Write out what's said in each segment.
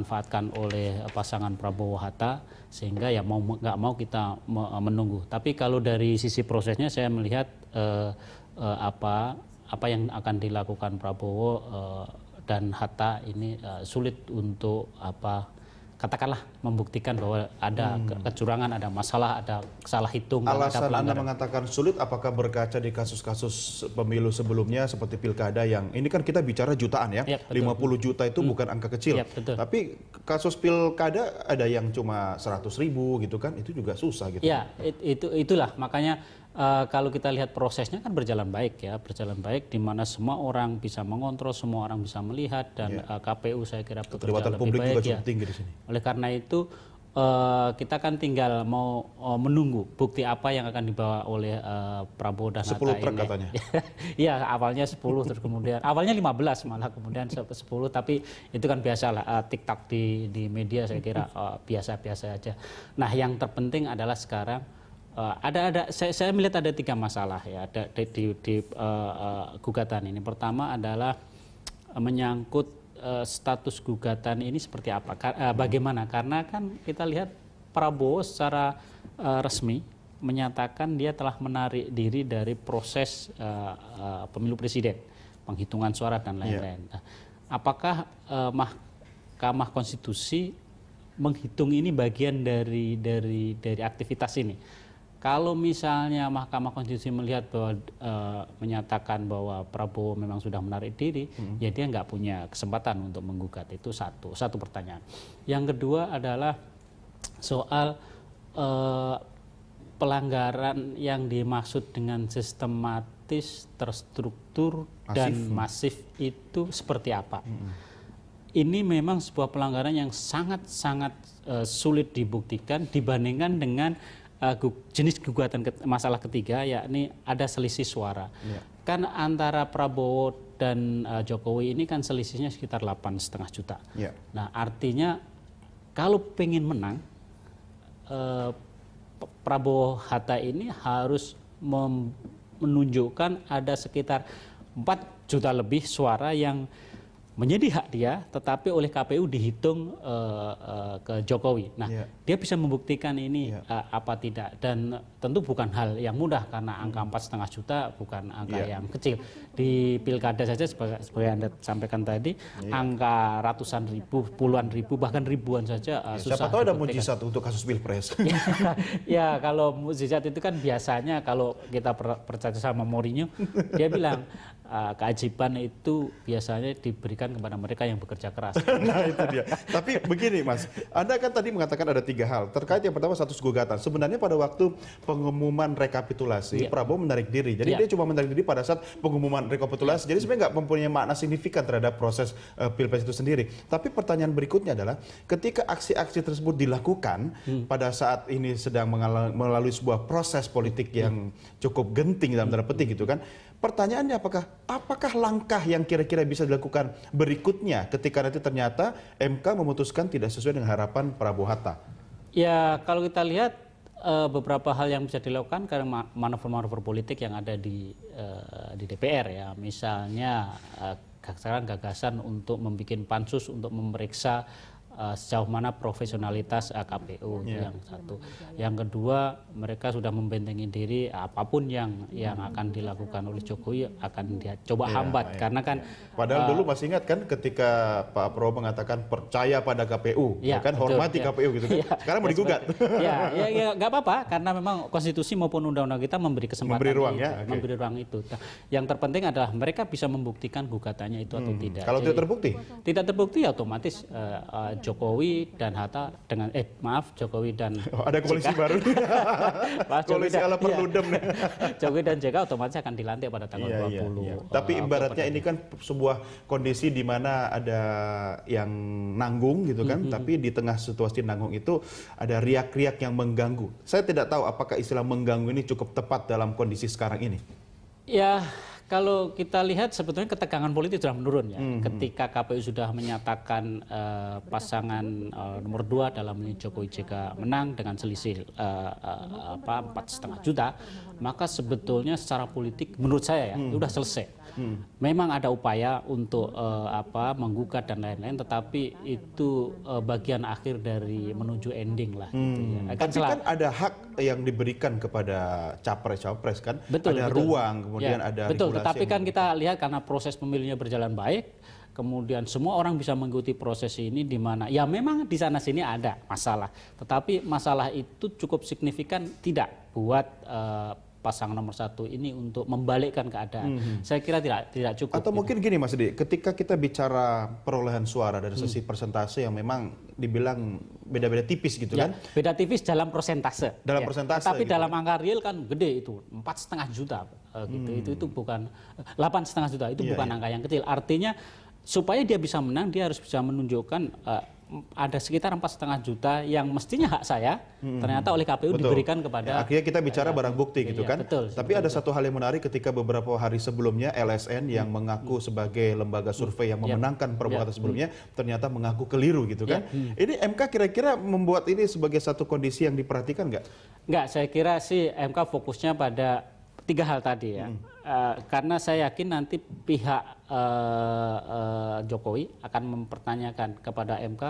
dimanfaatkan oleh pasangan Prabowo Hatta sehingga ya mau nggak mau kita menunggu. Tapi kalau dari sisi prosesnya saya melihat eh, eh, apa apa yang akan dilakukan Prabowo eh, dan Hatta ini eh, sulit untuk apa katakanlah membuktikan bahwa ada hmm. kecurangan, ada masalah, ada salah hitung. Alasan ada Anda mengatakan sulit apakah berkaca di kasus-kasus pemilu sebelumnya seperti pilkada yang ini kan kita bicara jutaan ya, yep, ya, 50 juta itu hmm. bukan angka kecil. Yep, ya, betul. Tapi kasus pilkada ada yang cuma 100 ribu gitu kan, itu juga susah gitu. Ya, it, itu itulah makanya uh, kalau kita lihat prosesnya kan berjalan baik ya, berjalan baik di mana semua orang bisa mengontrol, semua orang bisa melihat dan ya. uh, eh, KPU saya kira bekerja lebih publik baik juga ya. tinggi di sini. Oleh karena itu uh, kita kan tinggal mau uh, menunggu bukti apa yang akan dibawa oleh uh, Prabowo dan 10 Hatta truk ya. katanya. Iya, awalnya sepuluh terus kemudian awalnya lima belas malah kemudian sepuluh tapi itu kan biasalah uh, TikTok di di media saya kira biasa-biasa uh, biasa -biasa aja. Nah, yang terpenting adalah sekarang Uh, ada ada saya, saya melihat ada tiga masalah ya ada, di, di, di uh, uh, gugatan ini. Pertama adalah menyangkut uh, status gugatan ini seperti apa, Kar uh, bagaimana? Karena kan kita lihat Prabowo secara uh, resmi menyatakan dia telah menarik diri dari proses uh, uh, pemilu presiden, penghitungan suara dan iya. lain-lain. Yeah. Apakah uh, Mahkamah Konstitusi menghitung ini bagian dari dari dari aktivitas ini? Kalau misalnya Mahkamah Konstitusi melihat bahwa e, menyatakan bahwa Prabowo memang sudah menarik diri, hmm. ya dia nggak punya kesempatan untuk menggugat itu satu satu pertanyaan. Yang kedua adalah soal e, pelanggaran yang dimaksud dengan sistematis, terstruktur masif. dan masif itu seperti apa. Hmm. Ini memang sebuah pelanggaran yang sangat-sangat e, sulit dibuktikan dibandingkan dengan uh, jenis gugatan ke masalah ketiga yakni ada selisih suara. Ya. Kan antara Prabowo dan uh, Jokowi ini kan selisihnya sekitar 8,5 juta. Ya. Nah, artinya kalau pengen menang uh, Prabowo Hatta ini harus menunjukkan ada sekitar 4 juta lebih suara yang menjadi hak dia, tetapi oleh KPU dihitung uh, uh, ke Jokowi. Nah, yeah. dia bisa membuktikan ini yeah. Iya. uh, apa tidak, dan tentu bukan hal yang mudah karena hmm. angka empat setengah juta bukan angka yeah. yang kecil. Di pilkada saja sebagai, sebagai anda sampaikan tadi, yeah. angka ratusan ribu, puluhan ribu, bahkan ribuan saja uh, eh, yeah. susah. Siapa tahu ada mujizat untuk kasus pilpres. ya, kalau mujizat itu kan biasanya kalau kita percaya sama Mourinho, dia bilang Eh, keajiban itu biasanya diberikan kepada mereka yang bekerja keras. nah itu dia. Tapi begini Mas, Anda kan tadi mengatakan ada tiga hal. Terkait yang pertama status gugatan. Sebenarnya pada waktu pengumuman rekapitulasi, yeah. Prabowo menarik diri. Jadi yeah. dia cuma menarik diri pada saat pengumuman rekapitulasi. Yeah. Jadi sebenarnya nggak mempunyai makna signifikan terhadap proses uh, pilpres itu sendiri. Tapi pertanyaan berikutnya adalah ketika aksi-aksi tersebut dilakukan hmm. pada saat ini sedang melalui sebuah proses politik yang cukup genting dalam tanda petik gitu kan Pertanyaannya apakah apakah langkah yang kira-kira bisa dilakukan berikutnya ketika nanti ternyata MK memutuskan tidak sesuai dengan harapan Prabowo Hatta? Ya, kalau kita lihat eh, beberapa hal yang bisa dilakukan karena manuver-manuver politik yang ada di eh, di DPR ya. Misalnya gagasan-gagasan eh, untuk membuat pansus untuk memeriksa Eh, sejauh mana profesionalitas uh, eh, KPU yeah. yang satu. Yang kedua, mereka sudah membentengi diri apapun yang yang akan dilakukan oleh Jokowi akan dia coba yeah, hambat yeah. karena kan padahal uh, dulu masih ingat kan ketika Pak Prabowo mengatakan percaya pada KPU, yeah, kan betul, hormati yeah. KPU gitu kan. Iya. Sekarang mau iya, digugat. ya, ya ya nggak apa-apa karena memang konstitusi maupun undang-undang kita memberi kesempatan memberi ruang itu, ya, okay. memberi ruang itu. Nah, yang terpenting adalah mereka bisa membuktikan gugatannya itu hmm. atau tidak. Kalau Jadi, tidak terbukti? Tidak terbukti ya otomatis uh, uh, Jokowi dan Hatta dengan eh maaf Jokowi dan oh, ada koalisi JK. baru. Jokowi koalisi ala perludem. Iya. Jokowi dan JK otomatis akan dilantik pada tanggal iya, 20. iya. Uh, Tapi ibaratnya ini kan sebuah kondisi di mana ada yang nanggung gitu kan, mm -hmm. tapi di tengah situasi nanggung itu ada riak-riak yang mengganggu. Saya tidak tahu apakah istilah mengganggu ini cukup tepat dalam kondisi sekarang ini. Ya, kalau kita lihat sebetulnya ketegangan politik sudah menurun ya. Hmm. hmm. Ketika KPU sudah menyatakan uh, pasangan uh, nomor dua dalam ini Jokowi JK menang dengan selisih uh, uh, apa empat setengah juta, maka sebetulnya secara politik menurut saya ya hmm. sudah selesai hmm. memang ada upaya untuk uh, apa menggugat dan lain-lain tetapi itu uh, bagian akhir dari menuju ending lah hmm. gitu ya. Kan, tapi kan ada hak yang diberikan kepada capres-capres kan betul, ada betul. ruang kemudian ya, ada betul tetapi kan kita lihat karena proses pemilunya berjalan baik kemudian semua orang bisa mengikuti proses ini di mana ya memang di sana sini ada masalah tetapi masalah itu cukup signifikan tidak buat uh, pasang nomor satu ini untuk membalikkan keadaan. Mm -hmm. Saya kira tidak tidak cukup. Atau gitu. mungkin gini Mas Dedi, ketika kita bicara perolehan suara dari hmm. sisi mm. persentase yang memang dibilang beda-beda tipis gitu ya, kan? Beda tipis dalam persentase. Dalam ya. persentase. Tapi gitu dalam angka real kan gede itu empat setengah juta eh, gitu. Mm. Itu itu hmm. bukan delapan setengah juta itu yeah, bukan yeah. angka yang kecil. Artinya supaya dia bisa menang dia harus bisa menunjukkan uh, ada sekitar empat setengah juta yang mestinya hak saya hmm. ternyata oleh KPU betul. diberikan kepada ya, akhirnya kita bicara iya. barang bukti ya, gitu iya, kan betul, tapi betul, ada betul. satu hal yang menarik ketika beberapa hari sebelumnya LSN yang hmm. mengaku hmm. sebagai lembaga survei yang ya. memenangkan perbuatan ya. sebelumnya hmm. ternyata mengaku keliru gitu kan ya. hmm. ini MK kira-kira membuat ini sebagai satu kondisi yang diperhatikan nggak nggak saya kira sih MK fokusnya pada tiga hal tadi ya. Hmm. Uh, karena saya yakin nanti pihak uh, uh, Jokowi akan mempertanyakan kepada MK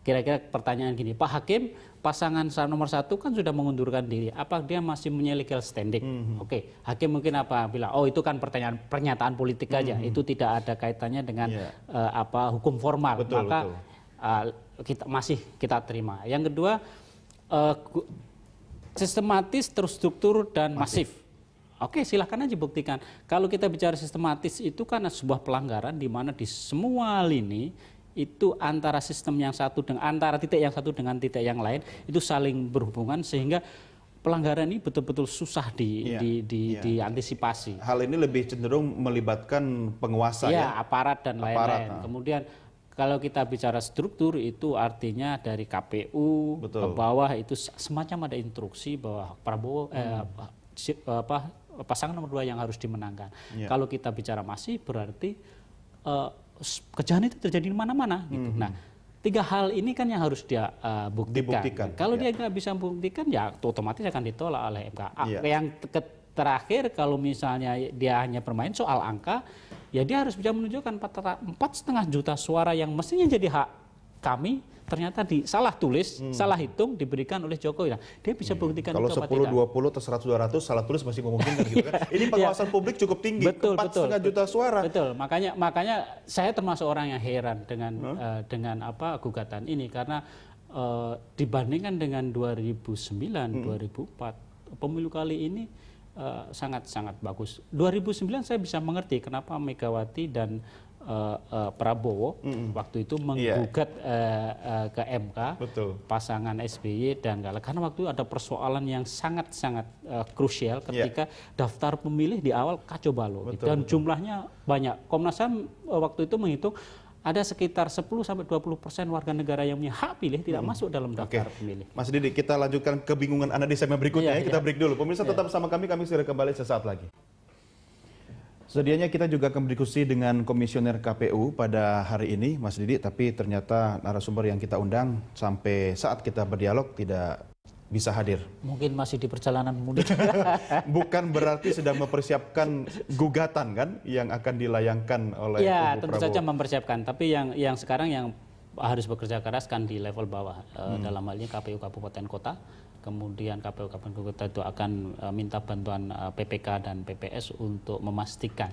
kira-kira pertanyaan gini, Pak Hakim, pasangan nomor satu kan sudah mengundurkan diri, apa dia masih punya legal standing? Mm -hmm. Oke, okay. Hakim mungkin apa bilang, oh itu kan pertanyaan pernyataan politik mm -hmm. aja, itu tidak ada kaitannya dengan yeah. Iya. uh, apa hukum formal, betul, maka betul. Uh, kita masih kita terima. Yang kedua, uh, sistematis, terstruktur dan masif. masif. Oke, silahkan aja buktikan. Kalau kita bicara sistematis itu karena sebuah pelanggaran di mana di semua lini itu antara sistem yang satu dengan antara titik yang satu dengan titik yang lain itu saling berhubungan sehingga pelanggaran ini betul-betul susah di, ya, di, di, ya. diantisipasi. Hal ini lebih cenderung melibatkan penguasa ya, ya? aparat dan lain-lain. Nah. Kemudian kalau kita bicara struktur itu artinya dari KPU Betul. ke bawah itu semacam ada instruksi bahwa Prabowo eh, hmm. eh, apa pasangan nomor dua yang harus dimenangkan. Yeah. Kalau kita bicara masih berarti uh, eh, kejahatan itu terjadi di mana-mana gitu. Mm -hmm. Nah, tiga hal ini kan yang harus dia uh, buktikan. Dibuktikan, kalau yeah. dia iya. nggak bisa buktikan, ya otomatis akan ditolak oleh MK. Yeah. Yang terakhir kalau misalnya dia hanya bermain soal angka, ya dia harus bisa menunjukkan empat setengah juta suara yang mestinya jadi hak kami ternyata di salah tulis, hmm. salah hitung diberikan oleh Jokowi. Nah, dia bisa hmm. buktikan kalau 10, tidak. 20 atau 100 200 salah tulis masih memungkinkan gitu kan. Iya. Ini pengawasan publik cukup tinggi, betul, 4, betul, juta suara. Betul. Makanya makanya saya termasuk orang yang heran dengan hmm? uh, dengan apa gugatan ini karena uh, dibandingkan dengan 2009, hmm. 2004, pemilu kali ini sangat-sangat uh, eh, sangat, sangat bagus. 2009 saya bisa mengerti kenapa Megawati dan uh, uh, Prabowo mm-hmm. waktu itu iya. menggugat yeah. uh, eh, uh, ke MK Betul. pasangan SBY dan Galak karena waktu itu ada persoalan yang sangat-sangat uh, krusial iya. ketika yeah. daftar pemilih di awal kacau balau gitu. dan jumlahnya banyak Komnas HAM waktu itu menghitung ada sekitar 10 sampai 20 persen warga negara yang punya hak pilih tidak hmm. masuk dalam daftar okay. pemilih. Mas Didi, kita lanjutkan kebingungan Anda di segmen berikutnya. Yeah, ya. Kita yeah. break dulu. Pemirsa yeah. tetap sama kami, kami segera kembali sesaat lagi. Sedianya kita juga akan berdiskusi dengan Komisioner KPU pada hari ini, Mas Didi, tapi ternyata narasumber yang kita undang sampai saat kita berdialog tidak bisa hadir. Mungkin masih di perjalanan mudik. Bukan berarti sedang mempersiapkan gugatan kan yang akan dilayangkan oleh Ya, tentu Prabowo. saja mempersiapkan, tapi yang yang sekarang yang harus bekerja keras kan di level bawah hmm. dalam hal ini KPU kabupaten kota kemudian KPU kabupaten kota itu akan eh, minta bantuan eh, PPK dan PPS untuk memastikan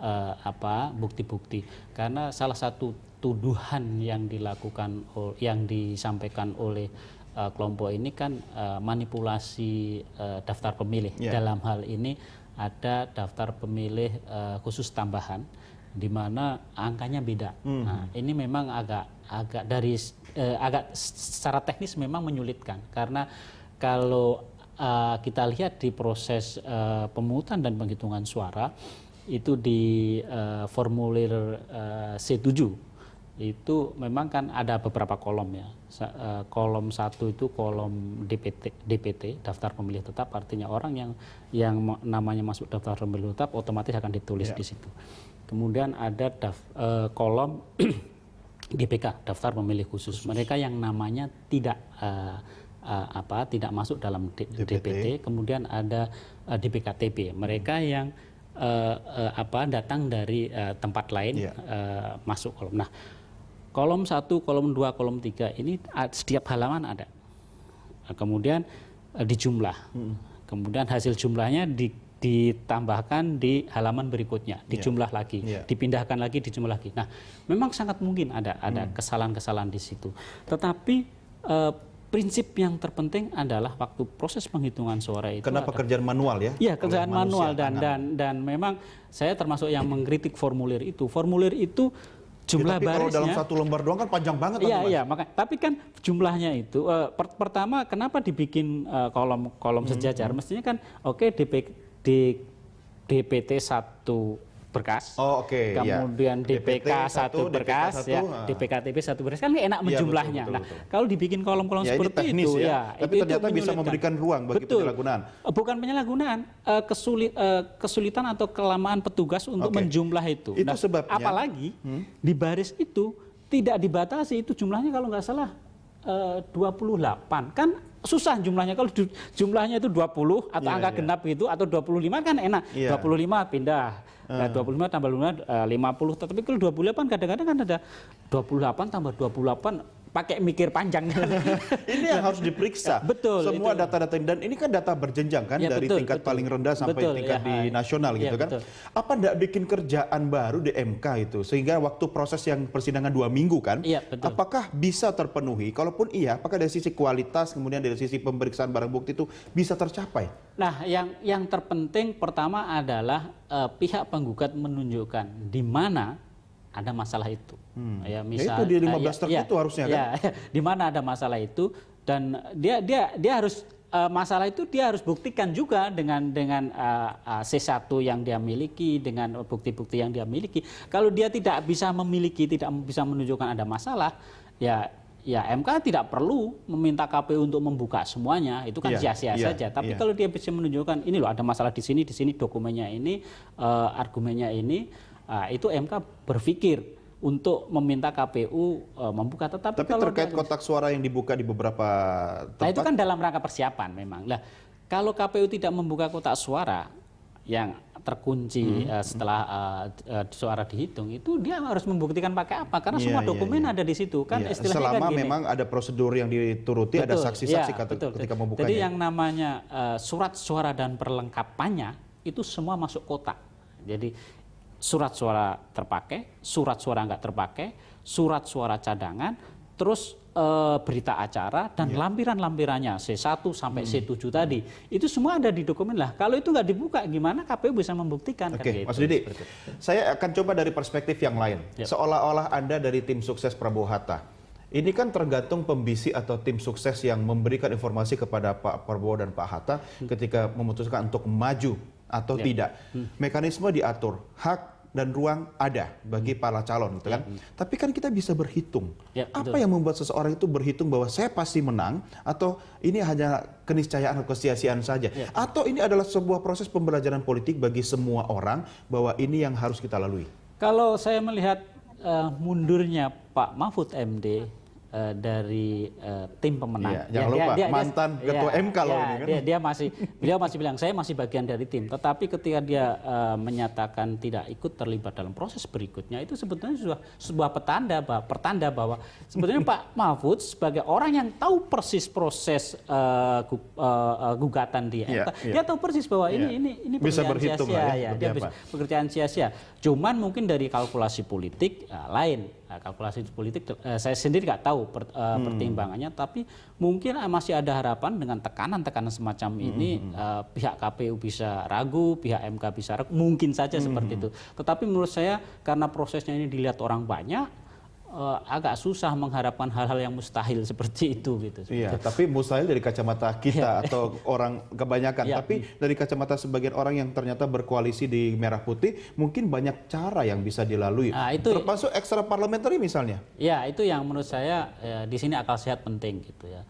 uh, apa bukti-bukti karena salah satu tuduhan yang dilakukan yang disampaikan oleh uh, kelompok ini kan uh, manipulasi uh, daftar pemilih yeah. dalam hal ini ada daftar pemilih uh, khusus tambahan di mana angkanya beda. Hmm. Nah, ini memang agak agak dari eh, agak secara teknis memang menyulitkan karena kalau eh, kita lihat di proses eh, pemungutan dan penghitungan suara itu di eh, formulir eh, C7 itu memang kan ada beberapa kolom ya. Eh, kolom satu itu kolom DPT, DPT daftar pemilih tetap artinya orang yang yang namanya masuk daftar pemilih tetap otomatis akan ditulis yeah. di situ. Kemudian ada daf, eh, kolom DPK daftar pemilih khusus. khusus. Mereka yang namanya tidak eh, eh, apa tidak masuk dalam D, DPT. DPT, kemudian ada eh, DPKTP Mereka yang apa datang dari tempat lain yeah. Iya. masuk kolom. Nah, kolom satu kolom dua kolom tiga ini setiap halaman ada. kemudian eh, dijumlah. Hmm. Kemudian hasil jumlahnya di ditambahkan di halaman berikutnya, iya. dijumlah yeah. lagi, yeah. dipindahkan lagi, dijumlah lagi. Nah, memang sangat mungkin ada ada hmm. kesalahan-kesalahan di situ. Tetapi eh, prinsip yang terpenting adalah waktu proses penghitungan suara itu Kenapa kerjaan manual ya. Iya, kerjaan manual dan tangan. dan dan memang saya termasuk yang mengkritik formulir itu. Formulir itu jumlah ya, tapi barisnya. Kalau dalam satu lembar doang kan panjang banget. Iya iya makanya. Tapi kan jumlahnya itu uh, per pertama kenapa dibikin eh, kolom kolom kolom hmm, sejajar? Hmm. Mestinya kan oke okay, DP di DPT satu berkas. Oh, oke. Okay, iya. Kemudian ya. DPK satu berkas, DPK 1, ya, DPKTP satu berkas kan enak iya, menjumlahnya. Ya, betul, betul, betul. Nah, kalau dibikin kolom-kolom ya, seperti teknis, itu, ya, ya tapi itu, ternyata itu bisa memberikan ruang bagi betul. penyalahgunaan. Eh, bukan penyalahgunaan, uh, eh, kesulit, uh, eh, kesulitan atau kelamaan petugas untuk okay. menjumlah itu. Itu nah, sebabnya. Apalagi hmm? di baris itu tidak dibatasi itu jumlahnya kalau nggak salah 28 eh, kan susah jumlahnya kalau jumlahnya itu 20 atau yeah, angka yeah. genap gitu atau 25 kan enak yeah. 25 pindah nah, ah. uh. 25 tambah 5 50 eh, tetapi kalau 28 kadang-kadang kan ada 28 tambah 28 pakai mikir panjang. ini yang harus diperiksa. Ya, betul. Semua data-data dan ini kan data berjenjang kan ya, dari betul, tingkat betul. paling rendah sampai betul, tingkat ya, di nasional gitu ya, gitu kan. Betul. Apa ndak bikin kerjaan baru di MK itu sehingga waktu proses yang persidangan dua minggu kan? Ya, betul. Apakah bisa terpenuhi? Kalaupun iya, apakah dari sisi kualitas kemudian dari sisi pemeriksaan barang bukti itu bisa tercapai? Nah, yang yang terpenting pertama adalah uh, pihak penggugat menunjukkan di mana ada masalah itu. Hmm. Ya, misal, ya itu di 15 uh, ya, truk ya, itu harusnya ya, kan. Ya, di mana ada masalah itu dan dia dia dia harus uh, masalah itu dia harus buktikan juga dengan dengan uh, uh, C1 yang dia miliki, dengan bukti-bukti yang dia miliki. Kalau dia tidak bisa memiliki, tidak bisa menunjukkan ada masalah, ya ya MK tidak perlu meminta KPU untuk membuka semuanya itu kan iya, sia-sia ya, ya, saja tapi ya. kalau dia bisa menunjukkan ini loh ada masalah di sini di sini dokumennya ini uh, argumennya ini Nah, itu MK berpikir untuk meminta KPU uh, eh, membuka tetapi Tapi kalau terkait kotak suara yang dibuka di beberapa tempat. Nah, itu kan dalam rangka persiapan memang. Lah, kalau KPU tidak membuka kotak suara yang terkunci hmm. uh, setelah uh, uh, suara dihitung itu dia harus membuktikan pakai apa karena yeah, semua iya, dokumen yeah, ada di situ kan yeah. istilahnya kan selama kan memang ada prosedur yang dituruti betul, ada saksi-saksi yeah, iya, ketika betul. membukanya. Jadi yang namanya uh, surat suara dan perlengkapannya itu semua masuk kotak. Jadi surat suara terpakai, surat suara nggak terpakai, surat suara cadangan, terus e, berita acara dan yeah. lampiran-lampirannya C1 sampai hmm. C7 tadi. Itu semua ada di dokumen lah. Kalau itu nggak dibuka, gimana KPU bisa membuktikan? Oke, okay. Mas gitu. Didi, saya akan coba dari perspektif yang lain. Yep. Iya. Seolah-olah Anda dari tim sukses Prabowo Hatta. Ini kan tergantung pembisi atau tim sukses yang memberikan informasi kepada Pak Prabowo dan Pak Hatta hmm. ketika memutuskan untuk maju atau ya. tidak. Hmm. Mekanisme diatur, hak dan ruang ada bagi hmm. para calon gitu kan. Hmm, hmm. Tapi kan kita bisa berhitung. Ya, Apa betul. yang membuat seseorang itu berhitung bahwa saya pasti menang atau ini hanya keniscayaan atau kesia-siaan saja. Ya. Atau ini adalah sebuah proses pembelajaran politik bagi semua orang bahwa ini yang harus kita lalui. Kalau saya melihat uh, mundurnya Pak Mahfud MD uh, dari uh, tim pemenang. Iya, jangan ya, lupa dia, dia, mantan dia, ketua iya, MK loh iya, ini kan. Dia, dia masih beliau masih bilang saya masih bagian dari tim. Tetapi ketika dia uh, menyatakan tidak ikut terlibat dalam proses berikutnya itu sebetulnya sudah sebuah petanda bahwa pertanda bahwa sebetulnya Pak Mahfud sebagai orang yang tahu persis proses uh, gu, uh, gugatan dia, iya, iya, dia tahu persis bahwa ini iya. ini ini bisa berhitung sia-sia ya, ya. dia bisa, pekerjaan sia-sia. Cuman mungkin dari kalkulasi politik uh, lain Nah, kalkulasi politik eh, saya sendiri nggak tahu per, eh, hmm. pertimbangannya, tapi mungkin eh, masih ada harapan dengan tekanan-tekanan semacam hmm, ini hmm. uh, pihak KPU bisa ragu, pihak MK bisa ragu, mungkin saja hmm. seperti hmm, itu. Tetapi menurut saya karena prosesnya ini dilihat orang banyak, uh, agak susah mengharapkan hal-hal yang mustahil seperti itu gitu. Iya, tapi mustahil dari kacamata kita iya. atau orang kebanyakan. Ya. Tapi dari kacamata sebagian orang yang ternyata berkoalisi di merah putih, mungkin banyak cara yang bisa dilalui. Nah, itu termasuk ekstra parliamentary misalnya. Iya, itu yang menurut saya ya, di sini akal sehat penting gitu ya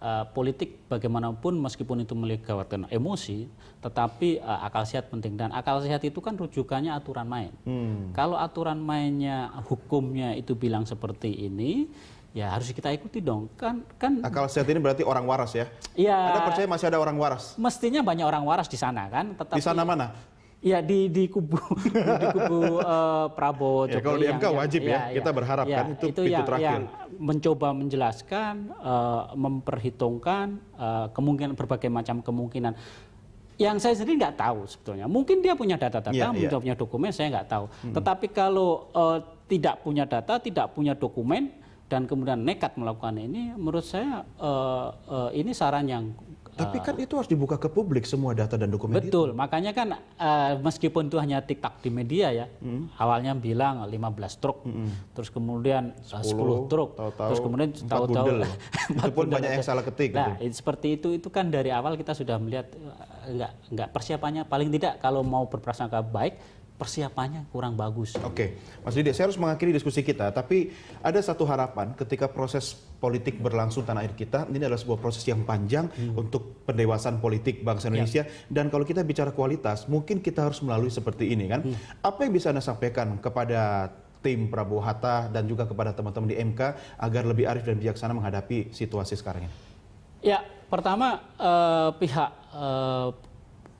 uh, politik bagaimanapun meskipun itu melibatkan emosi, tetapi uh, akal sehat penting dan akal sehat itu kan rujukannya aturan main. Hmm. Kalau aturan mainnya hukumnya itu bilang seperti ini, ya harus kita ikuti dong kan kan akal sehat ini berarti orang waras ya iya Kita percaya masih ada orang waras mestinya banyak orang waras di sana kan tetapi di sana mana Ya di di kubu di kubu uh, Prabowo Jokowi. Ya, kalau di MK yang, wajib ya, ya kita ya. berharap ya, kan itu, itu pintu yang, terakhir. Yang mencoba menjelaskan, uh, memperhitungkan uh, kemungkinan berbagai macam kemungkinan. Yang saya sendiri nggak tahu sebetulnya. Mungkin dia punya data-data, ya, mungkin ya. punya dokumen, saya nggak tahu. Hmm. Tetapi kalau uh, tidak punya data, tidak punya dokumen, dan kemudian nekat melakukan ini, menurut saya uh, uh, ini saran yang tapi ah. kan itu harus dibuka ke publik semua data dan dokumen Betul, itu. makanya kan uh, meskipun itu hanya tiktak di media ya, hmm. awalnya bilang 15 truk, hmm. terus kemudian 10, eh, 10 truk, tahu -tahu terus kemudian tahu-tahu itu pun banyak yang salah ketik. Nah, gitu. seperti itu itu kan dari awal kita sudah melihat enggak eh, enggak persiapannya paling tidak kalau mau berprasangka baik persiapannya kurang bagus. Oke, okay. Mas Didi, saya harus mengakhiri diskusi kita, tapi ada satu harapan ketika proses politik berlangsung tanah air kita ini adalah sebuah proses yang panjang hmm. untuk pendewasaan politik bangsa ya. Indonesia ya. dan kalau kita bicara kualitas mungkin kita harus melalui seperti ini kan hmm. apa yang bisa anda sampaikan kepada tim Prabowo Hatta dan juga kepada teman-teman di MK agar lebih arif dan bijaksana menghadapi situasi sekarang ini ya pertama eh, pihak eh,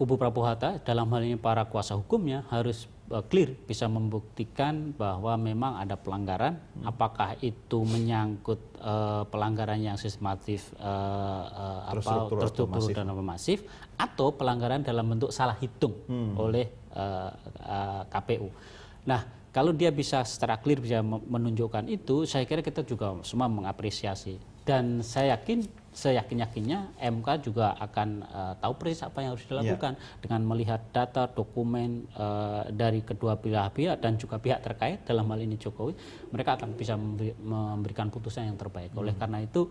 kubu Prabowo Hatta dalam hal ini para kuasa hukumnya harus Eh, clear bisa membuktikan bahwa memang ada pelanggaran hmm. apakah itu menyangkut uh, pelanggaran yang sistematif uh, uh, dan masif. masif atau pelanggaran dalam bentuk salah hitung hmm. oleh uh, uh, KPU. Nah, kalau dia bisa secara clear bisa menunjukkan itu, saya kira kita juga semua mengapresiasi dan saya yakin seyakin-yakinnya MK juga akan uh, tahu persis apa yang harus iya. dilakukan yeah. dengan melihat data dokumen uh, dari kedua pihak pihak dan juga pihak terkait dalam hal ini Jokowi mereka akan bisa memberikan putusan yang terbaik. Oleh hmm. karena itu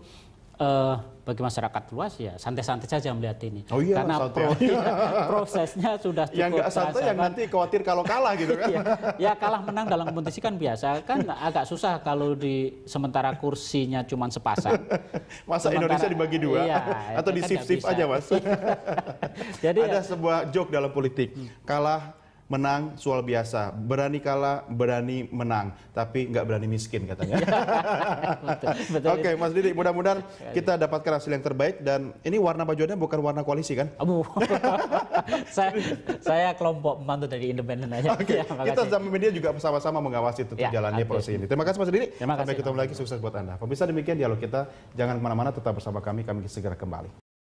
uh, bagi masyarakat luas ya santai-santai saja melihat ini. Oh iya, Karena Pro, iya. prosesnya sudah cukup. Yang nggak santai yang nanti khawatir kalau kalah gitu kan. ya, ya kalah menang dalam kompetisi kan biasa. Kan agak susah kalau di sementara kursinya cuma sepasang. Masa sementara, Indonesia dibagi dua? Iya, Atau kan di sip-sip kan aja mas? Jadi, Ada ya, sebuah joke dalam politik. Hmm. Kalah menang soal biasa, berani kalah, berani menang, tapi nggak berani miskin katanya. Oke, okay, Mas Didi, mudah-mudahan kita dapatkan hasil yang terbaik dan ini warna bajunya bukan warna koalisi kan? saya, saya kelompok mantu dari independen aja. Oke, okay. ya, kita sama media juga bersama-sama mengawasi tentu ya, jalannya proses ini. Terima kasih Mas Didi. Terima kasih. Sampai ketemu lagi sukses buat Anda. Pemirsa demikian dialog kita. Jangan kemana-mana, tetap bersama kami. Kami segera kembali.